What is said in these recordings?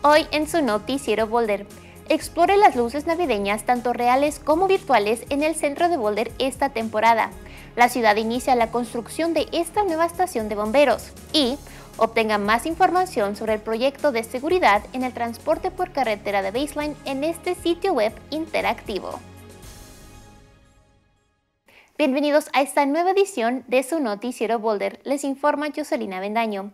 Hoy en su noticiero Boulder, explore las luces navideñas tanto reales como virtuales en el centro de Boulder esta temporada. La ciudad inicia la construcción de esta nueva estación de bomberos y obtenga más información sobre el proyecto de seguridad en el transporte por carretera de Baseline en este sitio web interactivo. Bienvenidos a esta nueva edición de su noticiero Boulder. Les informa Joselina Bendaño.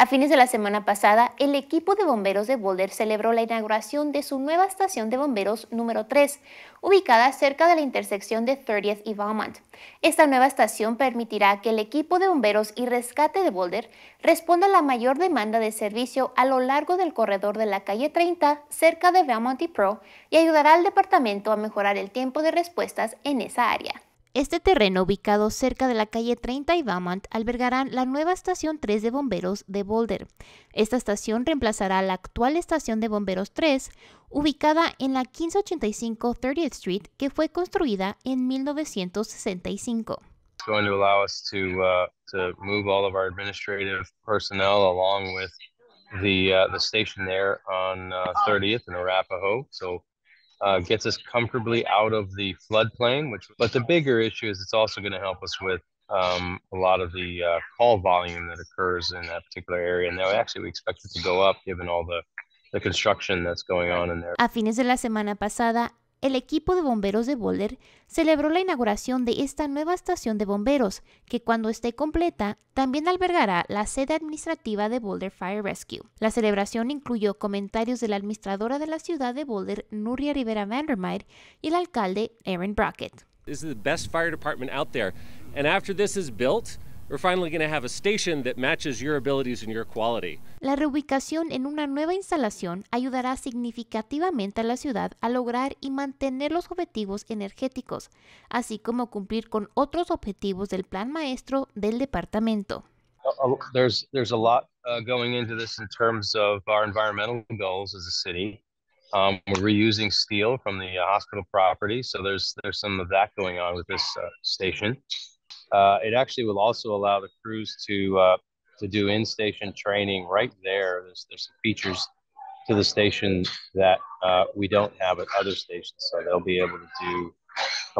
A fines de la semana pasada, el equipo de bomberos de Boulder celebró la inauguración de su nueva estación de bomberos número 3, ubicada cerca de la intersección de 30th y Beaumont. Esta nueva estación permitirá que el equipo de bomberos y rescate de Boulder responda a la mayor demanda de servicio a lo largo del corredor de la calle 30, cerca de Beaumont y Pro, y ayudará al departamento a mejorar el tiempo de respuestas en esa área. Este terreno, ubicado cerca de la calle 30 y Vamant, albergará la nueva estación 3 de bomberos de Boulder. Esta estación reemplazará la actual estación de bomberos 3, ubicada en la 1585 30th Street, que fue construida en 1965. 30th uh, gets us comfortably out of the floodplain. Which, but the bigger issue is it's also going to help us with um, a lot of the uh, call volume that occurs in that particular area. And now actually we expect it to go up given all the the construction that's going on in there. A fines de la semana pasada, el equipo de bomberos de Boulder celebró la inauguración de esta nueva estación de bomberos, que cuando esté completa también albergará la sede administrativa de Boulder Fire Rescue. La celebración incluyó comentarios de la administradora de la ciudad de Boulder, Nuria Rivera Vandermeer, y el alcalde Aaron Brockett. after this is built, We're finally going to have a station that matches your abilities and your quality. La reubicación en una nueva instalación ayudará significativamente a la ciudad a lograr y mantener los objetivos energéticos, así como cumplir con otros objetivos del plan maestro del departamento. Uh, oh, there's there's a lot uh, going into this in terms of our environmental goals as a city. Um, we're reusing steel from the uh, hospital property, so there's there's some of that going on with this uh, station. Uh, it actually will also allow the crews to uh, to do in-station training right there. There's there's some features to the station that uh, we don't have at other stations, so they'll be able to do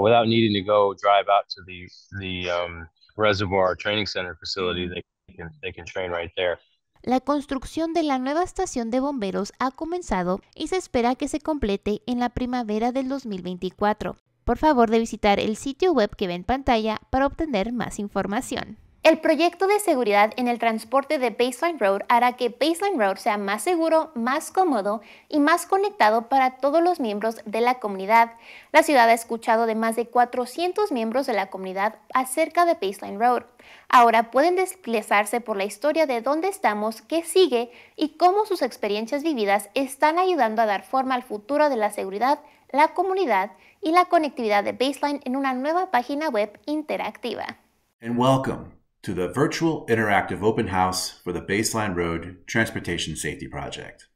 without needing to go drive out to the the um, reservoir training center facility. They can they can train right there. La construcción de la nueva estación de bomberos ha comenzado y se espera que se complete en la primavera del 2024. por favor de visitar el sitio web que ve en pantalla para obtener más información. El proyecto de seguridad en el transporte de Baseline Road hará que Baseline Road sea más seguro, más cómodo y más conectado para todos los miembros de la comunidad. La ciudad ha escuchado de más de 400 miembros de la comunidad acerca de Baseline Road. Ahora pueden desplazarse por la historia de dónde estamos, qué sigue y cómo sus experiencias vividas están ayudando a dar forma al futuro de la seguridad, la comunidad y la conectividad de Baseline en una nueva página web interactiva. to the virtual interactive open house for the Baseline Road Transportation Safety Project.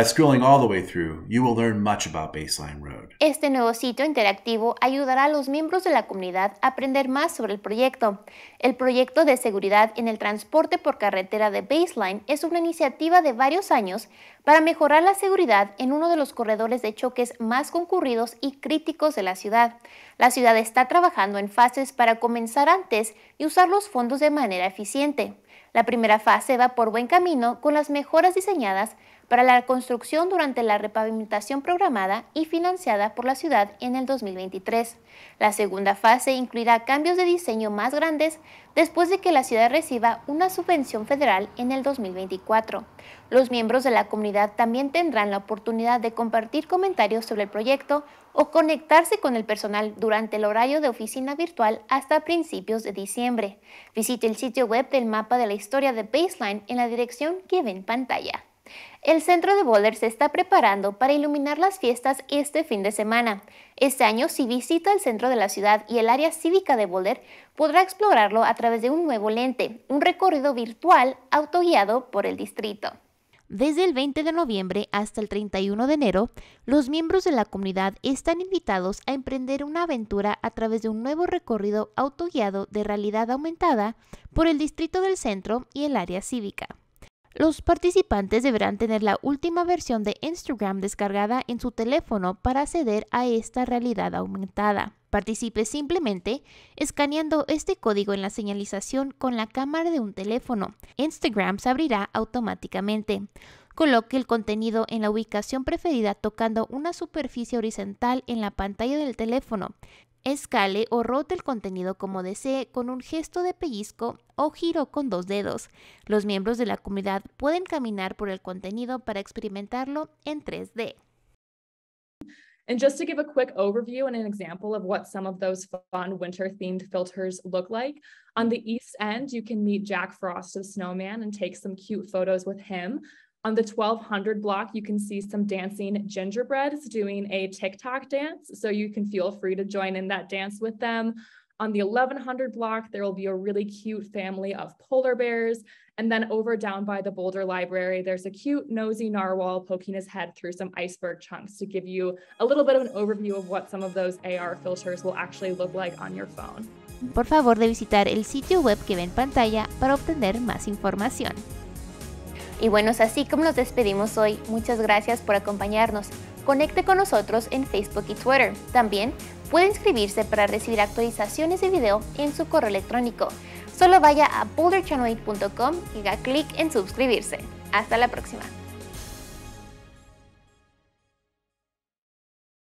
scrolling all the way Baseline Road. Este nuevo sitio interactivo ayudará a los miembros de la comunidad a aprender más sobre el proyecto. El proyecto de seguridad en el transporte por carretera de Baseline es una iniciativa de varios años para mejorar la seguridad en uno de los corredores de choques más concurridos y críticos de la ciudad. La ciudad está trabajando en fases para comenzar antes y usar los fondos de manera eficiente. La primera fase va por buen camino con las mejoras diseñadas para la construcción durante la repavimentación programada y financiada por la ciudad en el 2023. La segunda fase incluirá cambios de diseño más grandes después de que la ciudad reciba una subvención federal en el 2024. Los miembros de la comunidad también tendrán la oportunidad de compartir comentarios sobre el proyecto o conectarse con el personal durante el horario de oficina virtual hasta principios de diciembre. Visite el sitio web del mapa de la historia de Baseline en la dirección que ve en pantalla. El centro de Boulder se está preparando para iluminar las fiestas este fin de semana. Este año, si visita el centro de la ciudad y el área cívica de Boulder, podrá explorarlo a través de un nuevo lente, un recorrido virtual autoguiado por el distrito. Desde el 20 de noviembre hasta el 31 de enero, los miembros de la comunidad están invitados a emprender una aventura a través de un nuevo recorrido autoguiado de realidad aumentada por el distrito del centro y el área cívica. Los participantes deberán tener la última versión de Instagram descargada en su teléfono para acceder a esta realidad aumentada. Participe simplemente escaneando este código en la señalización con la cámara de un teléfono. Instagram se abrirá automáticamente. Coloque el contenido en la ubicación preferida tocando una superficie horizontal en la pantalla del teléfono. Escale o rote el contenido como desee con un gesto de pellizco o giro con dos dedos. Los miembros de la comunidad pueden caminar por el contenido para experimentarlo en 3D. And just to give a quick overview and an example of what some of those fun winter themed filters look like, on the east end, you can meet Jack Frost of Snowman and take some cute photos with him. On the 1200 block, you can see some dancing gingerbreads doing a TikTok dance. So you can feel free to join in that dance with them. On the 1100 block, there will be a really cute family of polar bears. And then over down by the Boulder Library, there's a cute nosy narwhal poking his head through some iceberg chunks to give you a little bit of an overview of what some of those AR filters will actually look like on your phone. Por favor de visitar el sitio web que ve en pantalla para obtener más información. Y bueno, es así como nos despedimos hoy. Muchas gracias por acompañarnos. Conecte con nosotros en Facebook y Twitter. También puede inscribirse para recibir actualizaciones de video en su correo electrónico. Solo vaya a boulderchannel8.com y haga clic en suscribirse. Hasta la próxima.